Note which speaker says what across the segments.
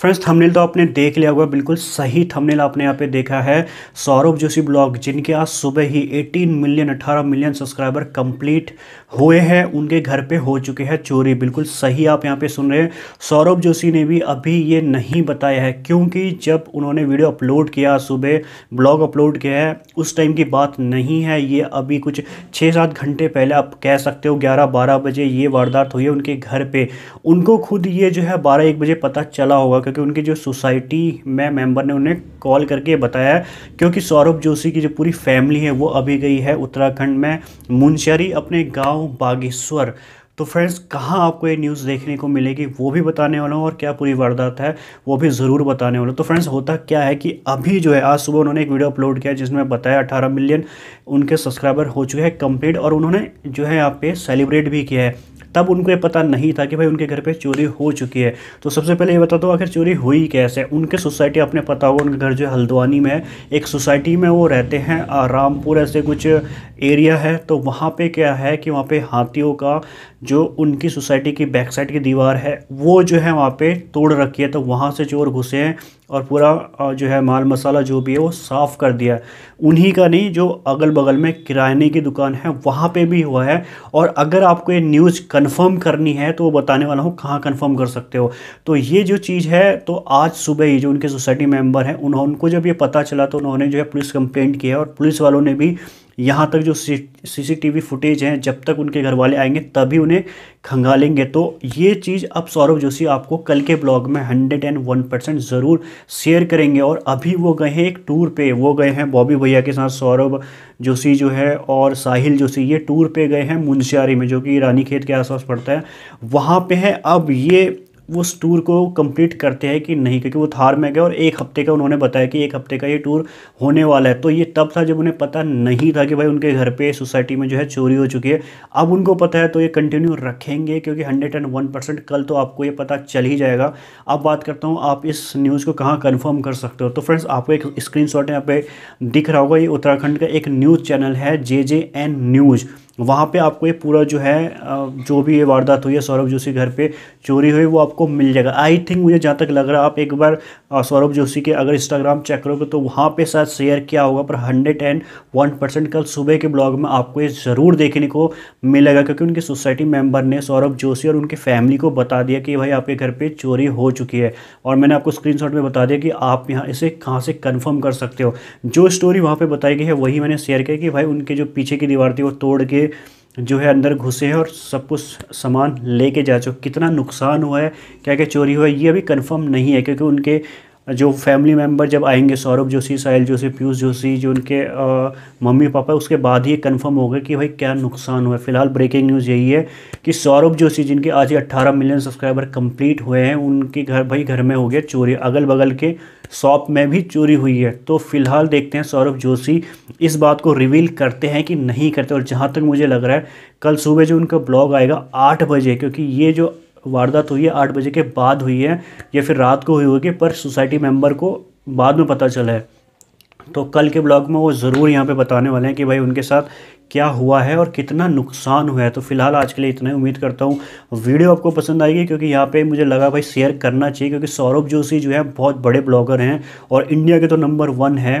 Speaker 1: friends thumbnail तो आपने देख लिया होगा बिल्कुल सही थंबनेल आपने यहाँ पे देखा है सौरभ जोशी ब्लॉग जिनके आज सुबह ही 18 मिलियन 18 मिलियन सब्सक्राइबर कंप्लीट हुए हैं उनके घर पे हो चुके हैं चोरी बिल्कुल सही आप यहाँ पे सुन रहे हैं सौरभ जोशी ने भी अभी ये नहीं बताया है क्योंकि जब उन्होंने वीडियो अपलोड किया सुबह ब्लॉग अपलोड किया है उस टाइम की बात नहीं है ये अभी कुछ छः सात घंटे पहले आप कह सकते हो ग्यारह बारह बजे ये वारदात हुई है उनके घर पर उनको खुद ये जो है बारह एक बजे पता चला होगा क्योंकि उनकी जो सोसाइटी में मेंबर ने उन्हें कॉल करके बताया क्योंकि सौरभ जोशी की जो पूरी फैमिली है वो अभी गई है उत्तराखंड में मुंशरी अपने गाँव बागेश्वर तो फ्रेंड्स कहाँ आपको ये न्यूज़ देखने को मिलेगी वो भी बताने वाला हूँ और क्या पूरी वारदात है वो भी ज़रूर बताने वाला तो फ्रेंड्स होता क्या है कि अभी जो है आज सुबह उन्होंने एक वीडियो अपलोड किया जिसमें बताया 18 मिलियन उनके सब्सक्राइबर हो चुके हैं कंप्लीट और उन्होंने जो है यहाँ पे सेलिब्रेट भी किया है तब उनको ये पता नहीं था कि भाई उनके घर पर चोरी हो चुकी है तो सबसे पहले ये बता दो आखिर चोरी हुई कैसे उनके सोसाइटी अपने पता होगा उनके घर जो हल्द्वानी में है एक सोसाइटी में वो रहते हैं रामपुर ऐसे कुछ एरिया है तो वहाँ पर क्या है कि वहाँ पर हाथियों का जो उनकी सोसाइटी की बैक साइड की दीवार है वो जो है वहाँ पे तोड़ रखी है तो वहाँ से चोर घुसे हैं और पूरा जो है माल मसाला जो भी है वो साफ़ कर दिया उन्हीं का नहीं जो अगल बगल में किराने की दुकान है वहाँ पे भी हुआ है और अगर आपको ये न्यूज़ कंफर्म करनी है तो वो बताने वाला हूँ कहाँ कंफर्म कर सकते हो तो ये जो चीज़ है तो आज सुबह ही जो उनके सोसाइटी मेम्बर हैं उन्होंने उनको जब ये पता चला तो उन्होंने जो है पुलिस कंप्लेंट किया है और पुलिस वालों ने भी यहाँ तक जो सीसीटीवी फुटेज हैं जब तक उनके घर वाले आएंगे तभी उन्हें खंगालेंगे तो ये चीज़ अब सौरभ जोशी आपको कल के ब्लॉग में हंड्रेड एंड वन परसेंट ज़रूर शेयर करेंगे और अभी वो गए हैं एक टूर पे वो गए हैं बॉबी भैया के साथ सौरभ जोशी जो है और साहिल जोशी ये टूर पे गए हैं मुंशियारी में जो कि रानीखेत के आसपास पड़ता है वहाँ पर है अब ये उस टूर को कंप्लीट करते हैं कि नहीं क्योंकि वो थार में गए और एक हफ्ते का उन्होंने बताया कि एक हफ्ते का ये टूर होने वाला है तो ये तब था जब उन्हें पता नहीं था कि भाई उनके घर पे सोसाइटी में जो है चोरी हो चुकी है अब उनको पता है तो ये कंटिन्यू रखेंगे क्योंकि हंड्रेड एंड वन परसेंट कल तो आपको ये पता चल ही जाएगा अब बात करता हूँ आप इस न्यूज़ को कहाँ कन्फर्म कर सकते हो तो फ्रेंड्स आपको एक स्क्रीन शॉट यहाँ पे दिख रहा होगा ये उत्तराखंड का एक न्यूज़ चैनल है जे जे एन न्यूज़ वहाँ पे आपको ये पूरा जो है जो भी ये वारदात हुई है सौरभ जोशी घर पे चोरी हुई वो आपको मिल जाएगा आई थिंक मुझे जहाँ तक लग रहा है आप एक बार सौरभ जोशी के अगर इंस्टाग्राम चेक करोगे तो वहाँ पे शायद शेयर किया होगा पर हंड्रेड एंड वन परसेंट कल सुबह के ब्लॉग में आपको ये ज़रूर देखने को मिलेगा क्योंकि उनके सोसाइटी मेम्बर ने सौरभ जोशी और उनकी फैमिली को बता दिया कि भाई आपके घर पर चोरी हो चुकी है और मैंने आपको स्क्रीन में बता दिया कि आप यहाँ इसे कहाँ से कन्फर्म कर सकते हो जो स्टोरी वहाँ पर बताई गई है वही मैंने शेयर किया कि भाई उनके जो पीछे की दीवार थी वो तोड़ के जो है अंदर घुसे हैं और सब कुछ सामान लेके जा चुके कितना नुकसान हुआ है क्या क्या चोरी हुआ है ये अभी कंफर्म नहीं है क्योंकि उनके जो फैमिली मेम्बर जब आएंगे सौरभ जोशी साहिल जोशी पीयूष जोशी जो उनके आ, मम्मी पापा उसके बाद ही कंफर्म होगा कि भाई क्या नुकसान हुआ है फिलहाल ब्रेकिंग न्यूज़ यही है कि सौरभ जोशी जिनके आज ही अट्ठारह मिलियन सब्सक्राइबर कंप्लीट हुए हैं उनके घर भाई घर में हो गया चोरी अगल बगल के शॉप में भी चोरी हुई है तो फिलहाल देखते हैं सौरभ जोशी इस बात को रिवील करते हैं कि नहीं करते और जहाँ तक मुझे लग रहा है कल सुबह जो उनका ब्लॉग आएगा आठ बजे क्योंकि ये जो वारदात हुई है आठ बजे के बाद हुई है या फिर रात को हुई होगी पर सोसाइटी मेम्बर को बाद में पता चला है तो कल के ब्लॉग में वो ज़रूर यहाँ पे बताने वाले हैं कि भाई उनके साथ क्या हुआ है और कितना नुकसान हुआ है तो फिलहाल आज के लिए इतना ही उम्मीद करता हूँ वीडियो आपको पसंद आएगी क्योंकि यहाँ पे मुझे लगा भाई शेयर करना चाहिए क्योंकि सौरभ जोशी जो है बहुत बड़े ब्लॉगर हैं और इंडिया के तो नंबर वन है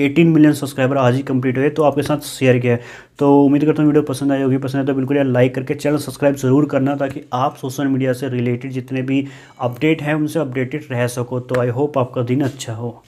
Speaker 1: 18 मिलियन सब्सक्राइबर आज ही कंप्लीट हुए तो आपके साथ शेयर किया है तो उम्मीद करता हूँ वीडियो पसंद आई होगी पसंद आए तो बिल्कुल यार लाइक करके चैनल सब्सक्राइब जरूर करना ताकि आप सोशल मीडिया से रिलेटेड जितने भी अपडेट हैं उनसे अपडेटेड रह सको तो आई होप आपका दिन अच्छा हो